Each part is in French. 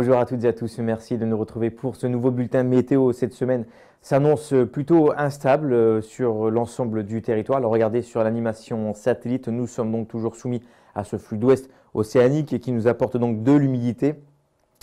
Bonjour à toutes et à tous, merci de nous retrouver pour ce nouveau bulletin météo. Cette semaine s'annonce plutôt instable euh, sur l'ensemble du territoire. Alors regardez sur l'animation satellite, nous sommes donc toujours soumis à ce flux d'ouest océanique qui nous apporte donc de l'humidité,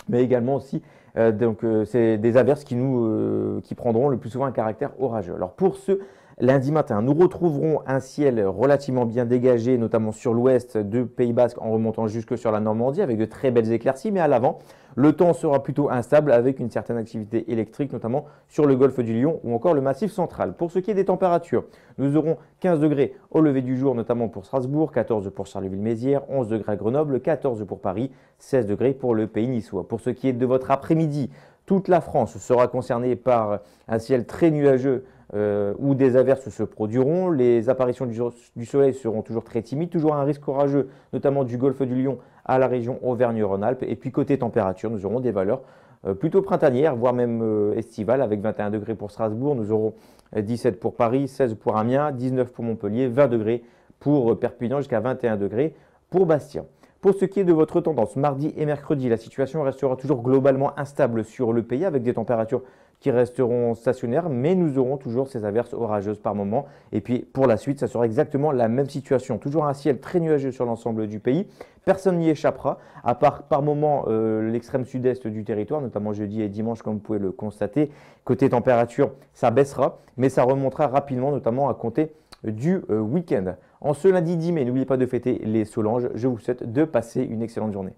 mais également aussi euh, donc euh, c'est des averses qui nous qui prendront le plus souvent un caractère orageux. Alors pour ceux Lundi matin, nous retrouverons un ciel relativement bien dégagé, notamment sur l'ouest du Pays Basque en remontant jusque sur la Normandie avec de très belles éclaircies, mais à l'avant, le temps sera plutôt instable avec une certaine activité électrique, notamment sur le golfe du Lion ou encore le massif central. Pour ce qui est des températures, nous aurons 15 degrés au lever du jour, notamment pour Strasbourg, 14 pour Charleville-Mézières, 11 degrés à Grenoble, 14 pour Paris, 16 degrés pour le pays niçois. Pour ce qui est de votre après-midi, toute la France sera concernée par un ciel très nuageux euh, où des averses se produiront. Les apparitions du, soleil seront toujours très timides, toujours un risque orageux, notamment du golfe du Lion à la région Auvergne-Rhône-Alpes. Et puis côté température, nous aurons des valeurs euh, plutôt printanières, voire même euh, estivales, avec 21 degrés pour Strasbourg, nous aurons 17 pour Paris, 16 pour Amiens, 19 pour Montpellier, 20 degrés pour Perpignan, jusqu'à 21 degrés pour Bastia. Pour ce qui est de votre tendance, mardi et mercredi, la situation restera toujours globalement instable sur le pays avec des températures qui resteront stationnaires, mais nous aurons toujours ces averses orageuses par moment. Et puis pour la suite, ça sera exactement la même situation. Toujours un ciel très nuageux sur l'ensemble du pays. Personne n'y échappera, à part par moment euh, l'extrême sud-est du territoire, notamment jeudi et dimanche, comme vous pouvez le constater. Côté température, ça baissera, mais ça remontera rapidement, notamment à compter du euh, week-end. En ce lundi 10 mai, n'oubliez pas de fêter les Solanges. Je vous souhaite de passer une excellente journée.